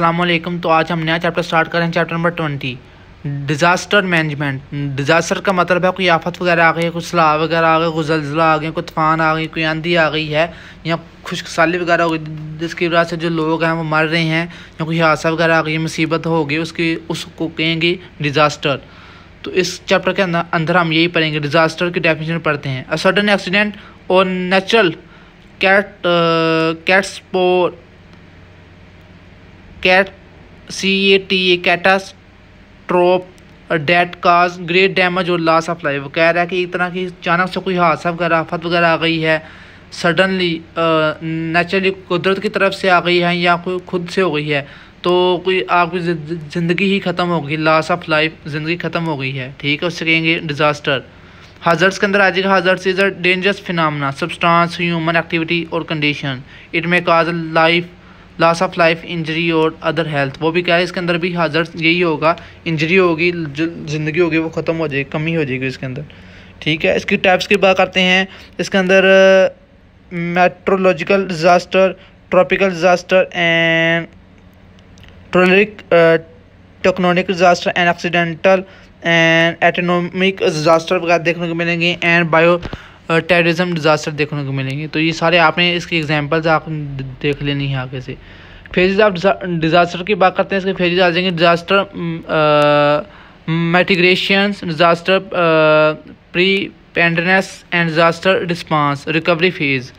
अल्लाम तो आज हम नया चैप्टर स्टार्ट करें chapter number twenty disaster management disaster का मतलब है कोई आफत वगैरह आ गई है कोई सलाह वगैरह आ गई कोई जलजिला आ गए कोई तूफान आ गई कोई आंधी आ गई है या खुशकसाली वगैरह हो गई जिसकी वजह से जो लोग हैं वो मर रहे हैं या कोई हादसा वगैरह आ गई मुसीबत हो गई उसकी उसको कहेंगे डिज़ास्टर तो इस चैप्टर के अंदर हम यही पढ़ेंगे डिज़ास्टर की डेफिनेशन पढ़ते हैं सडन एक्सीडेंट और नेचुरल कैट कैट्सपो cat C A T A catastrophe that cause great damage और लॉस ऑफ लाइफ कह रहा है कि एक तरह की अचानक से कोई हादसा वगैरह आफत वगैरह आ गई है सडनली नेचुरली कुदरत की तरफ से आ गई है या कोई खुद से हो गई है तो कोई आपकी ज़िंदगी ही ख़त्म हो गई लॉस ऑफ लाइफ ज़िंदगी ख़त्म हो गई है ठीक है उससे कहेंगे डिज़ास्टर हाजर्स के अंदर आ जाएगा hazards is a dangerous phenomenon substance human activity और condition it may cause life loss of life injury और अदर हेल्थ वो भी क्या है इसके अंदर भी हाजर यही होगा इंजरी होगी जो ज़िंदगी होगी वो ख़त्म हो जाएगी कमी हो जाएगी इसके अंदर ठीक है इसकी टाइप्स की बात करते हैं इसके अंदर meteorological disaster tropical disaster and ट्रोलिक tectonic disaster and accidental and एटोनोमिक डिज़ास्टर वगैरह देखने को मिलेंगे एंड बायो टेररिज्म डिज़ास्टर देखने को मिलेंगे तो ये सारे आपने इसकी एग्जांपल्स आप देख लेनी है आगे से फेजेस आप डिज़ास्टर की बात करते हैं इसके फेजेज आ जाएंगे disaster mitigation disaster preparedness and disaster response recovery phase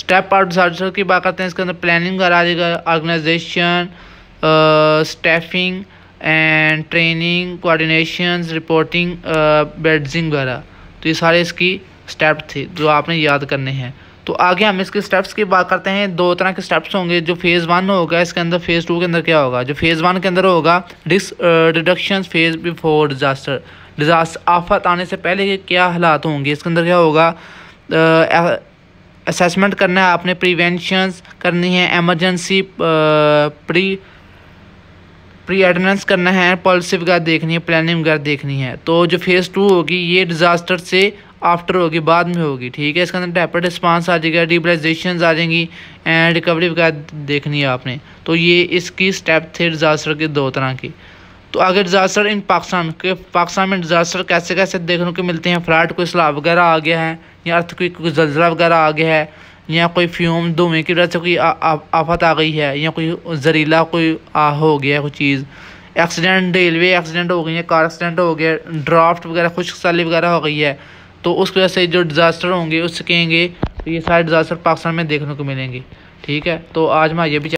step out disaster की बात करते हैं इसके अंदर प्लानिंग आ जाएगा organisation staffing and training coordination reporting budgeting वगैरह तो ये सारे इसकी स्टेप थे जो आपने याद करने हैं तो आगे हम इसके स्टेप्स की बात करते हैं दो तरह के स्टेप्स होंगे जो फेज़ वन होगा इसके अंदर फेज़ टू के अंदर क्या होगा जो फेज़ वन के अंदर होगा डिस डिडक्शन फेज़ बिफोर डिज़ास्टर डिज़ास्टर आफत आने से पहले के क्या हालात होंगे इसके अंदर क्या होगा असेसमेंट करना है आपने प्रिवेंशंस करनी है एमरजेंसी प्री प्री एडनेंस करना है पॉलिसी वगैरह देखनी है प्लानिंग वगैरह देखनी है तो जो फेज़ टू होगी ये डिज़ास्टर से आफ्टर होगी बाद में होगी ठीक है इसके अंदर डेपट रिस्पांस आ जाएगा डिबलाइजेशन आ जाएंगी एंड रिकवरी वगैरह देखनी है आपने तो ये इसकी स्टेप थे डिज़ास्टर के दो तरह की तो अगर डिज़ास्टर इन पाकिस्तान के पाकिस्तान में डिज़ास्टर कैसे कैसे देखने को मिलते हैं फ्लाट कोई सलाब वगैरह आ गया है या अर्थ कोई जलजला वगैरह आ गया है या कोई फ्यूम धुएँ की वजह से कोई आफत आ गई है या कोई जहरीला कोई आ हो गया है कोई चीज़ एक्सीडेंट रेलवे एक्सीडेंट हो गई है कार एक्सीडेंट हो गया ड्राफ्ट वगैरह खुशक साली वगैरह हो गई है तो उस वजह से जो डिज़ास्टर होंगे उसकेंगे तो ये सारे डिज़ास्टर पाकिस्तान में देखने को मिलेंगे ठीक है तो आज मैं ये भी